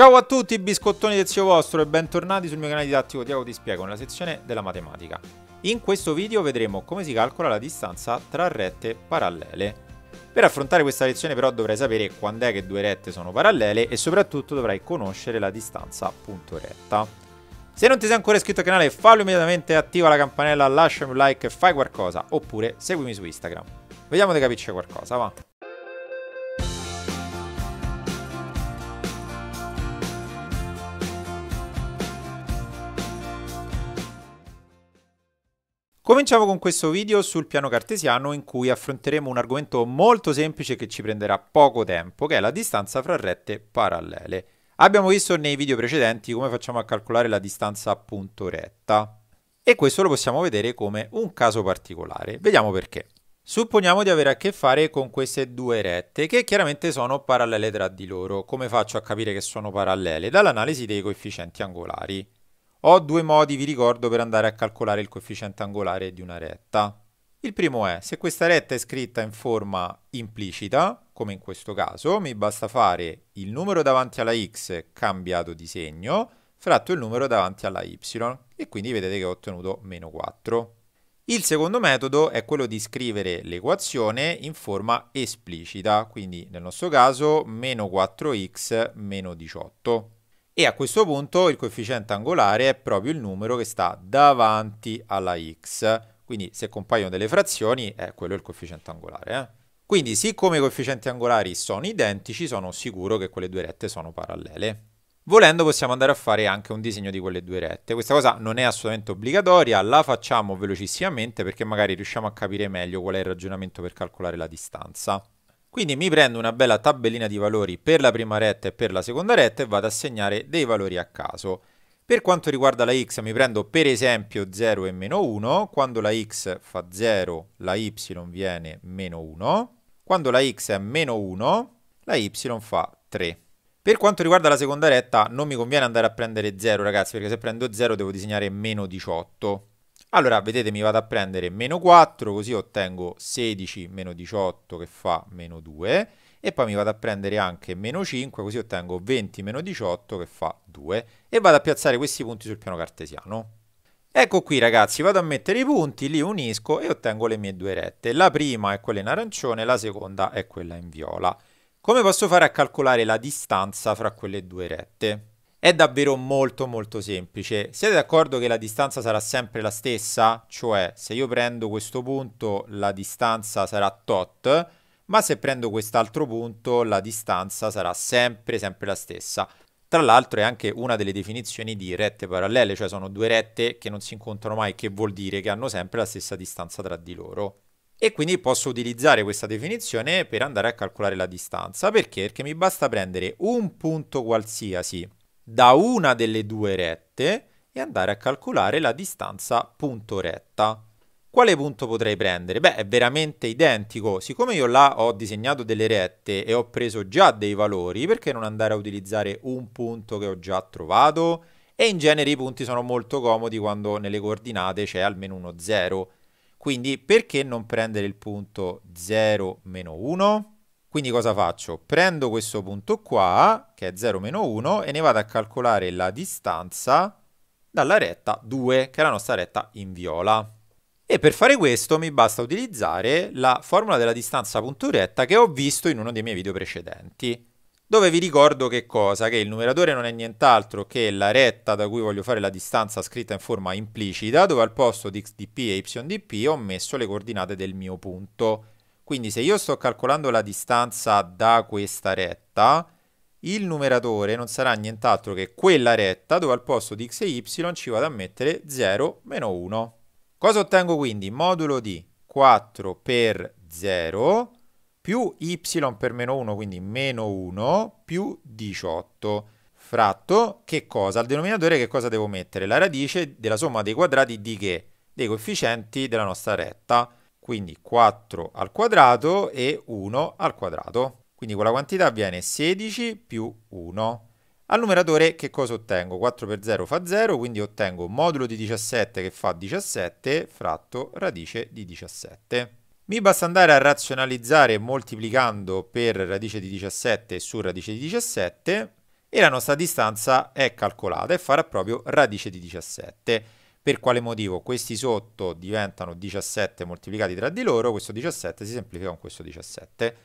Ciao a tutti biscottoni del zio vostro e bentornati sul mio canale didattico Tiago Ti Spiego nella sezione della matematica. In questo video vedremo come si calcola la distanza tra rette parallele. Per affrontare questa lezione però dovrai sapere quando è che due rette sono parallele e soprattutto dovrai conoscere la distanza punto retta. Se non ti sei ancora iscritto al canale fallo immediatamente, attiva la campanella, lasciami un like, e fai qualcosa oppure seguimi su Instagram. Vediamo di capirci qualcosa, va! Cominciamo con questo video sul piano cartesiano in cui affronteremo un argomento molto semplice che ci prenderà poco tempo, che è la distanza fra rette parallele. Abbiamo visto nei video precedenti come facciamo a calcolare la distanza appunto retta e questo lo possiamo vedere come un caso particolare. Vediamo perché. Supponiamo di avere a che fare con queste due rette che chiaramente sono parallele tra di loro. Come faccio a capire che sono parallele? Dall'analisi dei coefficienti angolari. Ho due modi, vi ricordo, per andare a calcolare il coefficiente angolare di una retta. Il primo è, se questa retta è scritta in forma implicita, come in questo caso, mi basta fare il numero davanti alla x cambiato di segno, fratto il numero davanti alla y, e quindi vedete che ho ottenuto meno 4. Il secondo metodo è quello di scrivere l'equazione in forma esplicita, quindi nel nostro caso meno 4x meno 18 e a questo punto il coefficiente angolare è proprio il numero che sta davanti alla x. Quindi se compaiono delle frazioni, eh, è quello il coefficiente angolare. Eh? Quindi siccome i coefficienti angolari sono identici, sono sicuro che quelle due rette sono parallele. Volendo possiamo andare a fare anche un disegno di quelle due rette. Questa cosa non è assolutamente obbligatoria, la facciamo velocissimamente perché magari riusciamo a capire meglio qual è il ragionamento per calcolare la distanza. Quindi mi prendo una bella tabellina di valori per la prima retta e per la seconda retta e vado a segnare dei valori a caso. Per quanto riguarda la x mi prendo per esempio 0 e meno 1, quando la x fa 0 la y viene meno 1, quando la x è meno 1 la y fa 3. Per quanto riguarda la seconda retta non mi conviene andare a prendere 0 ragazzi perché se prendo 0 devo disegnare meno 18 allora, vedete, mi vado a prendere meno 4, così ottengo 16 meno 18 che fa meno 2, e poi mi vado a prendere anche meno 5, così ottengo 20 meno 18 che fa 2, e vado a piazzare questi punti sul piano cartesiano. Ecco qui ragazzi, vado a mettere i punti, li unisco e ottengo le mie due rette. La prima è quella in arancione, la seconda è quella in viola. Come posso fare a calcolare la distanza fra quelle due rette? È davvero molto molto semplice. Siete d'accordo che la distanza sarà sempre la stessa? Cioè, se io prendo questo punto, la distanza sarà tot, ma se prendo quest'altro punto, la distanza sarà sempre sempre la stessa. Tra l'altro è anche una delle definizioni di rette parallele, cioè sono due rette che non si incontrano mai, che vuol dire che hanno sempre la stessa distanza tra di loro. E quindi posso utilizzare questa definizione per andare a calcolare la distanza. Perché? Perché mi basta prendere un punto qualsiasi da una delle due rette e andare a calcolare la distanza punto retta. Quale punto potrei prendere? Beh, è veramente identico. Siccome io là ho disegnato delle rette e ho preso già dei valori, perché non andare a utilizzare un punto che ho già trovato? E in genere i punti sono molto comodi quando nelle coordinate c'è almeno uno 0. Quindi perché non prendere il punto 0-1? Quindi cosa faccio? Prendo questo punto qua, che è 0 1, e ne vado a calcolare la distanza dalla retta 2, che è la nostra retta in viola. E per fare questo mi basta utilizzare la formula della distanza punto retta che ho visto in uno dei miei video precedenti dove vi ricordo che cosa? Che il numeratore non è nient'altro che la retta da cui voglio fare la distanza scritta in forma implicita, dove al posto di xdp e ydp ho messo le coordinate del mio punto, quindi se io sto calcolando la distanza da questa retta, il numeratore non sarà nient'altro che quella retta dove al posto di x e y ci vado a mettere 0 meno 1. Cosa ottengo quindi? Modulo di 4 per 0 più y per meno 1, quindi meno 1, più 18. Fratto, che cosa? Al denominatore che cosa devo mettere? La radice della somma dei quadrati di che? Dei coefficienti della nostra retta quindi 4 al quadrato e 1 al quadrato. Quindi quella quantità viene 16 più 1. Al numeratore che cosa ottengo? 4 per 0 fa 0, quindi ottengo modulo di 17 che fa 17 fratto radice di 17. Mi basta andare a razionalizzare moltiplicando per radice di 17 su radice di 17 e la nostra distanza è calcolata e farà proprio radice di 17 per quale motivo questi sotto diventano 17 moltiplicati tra di loro, questo 17 si semplifica con questo 17.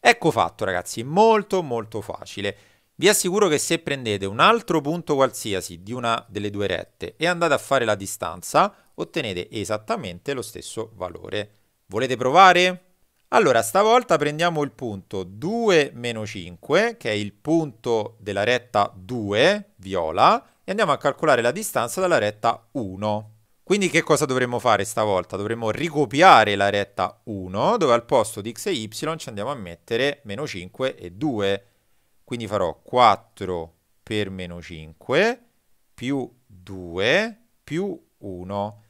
Ecco fatto ragazzi, molto molto facile. Vi assicuro che se prendete un altro punto qualsiasi di una delle due rette e andate a fare la distanza, ottenete esattamente lo stesso valore. Volete provare? Allora, stavolta prendiamo il punto 2-5, che è il punto della retta 2, viola, e andiamo a calcolare la distanza dalla retta 1. Quindi che cosa dovremmo fare stavolta? Dovremmo ricopiare la retta 1, dove al posto di x e y ci andiamo a mettere meno 5 e 2. Quindi farò 4 per meno 5 più 2 più 1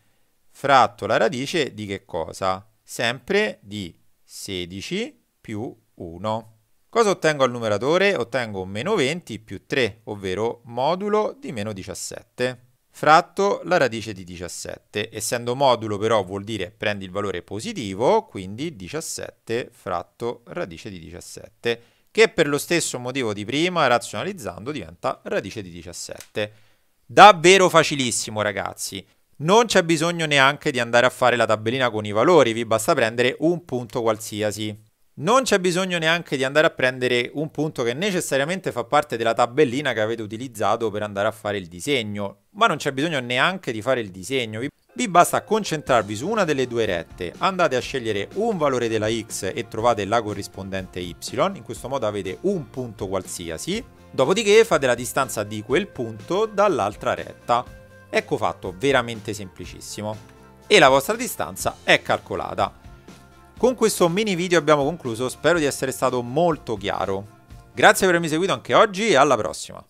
fratto la radice di che cosa? Sempre di 16 più 1. Cosa ottengo al numeratore? Ottengo meno 20 più 3, ovvero modulo di meno 17 fratto la radice di 17. Essendo modulo però vuol dire prendi il valore positivo, quindi 17 fratto radice di 17, che per lo stesso motivo di prima, razionalizzando, diventa radice di 17. Davvero facilissimo ragazzi! Non c'è bisogno neanche di andare a fare la tabellina con i valori, vi basta prendere un punto qualsiasi. Non c'è bisogno neanche di andare a prendere un punto che necessariamente fa parte della tabellina che avete utilizzato per andare a fare il disegno, ma non c'è bisogno neanche di fare il disegno. Vi basta concentrarvi su una delle due rette, andate a scegliere un valore della x e trovate la corrispondente y, in questo modo avete un punto qualsiasi, dopodiché fate la distanza di quel punto dall'altra retta. Ecco fatto, veramente semplicissimo. E la vostra distanza è calcolata. Con questo mini video abbiamo concluso, spero di essere stato molto chiaro. Grazie per avermi seguito anche oggi e alla prossima!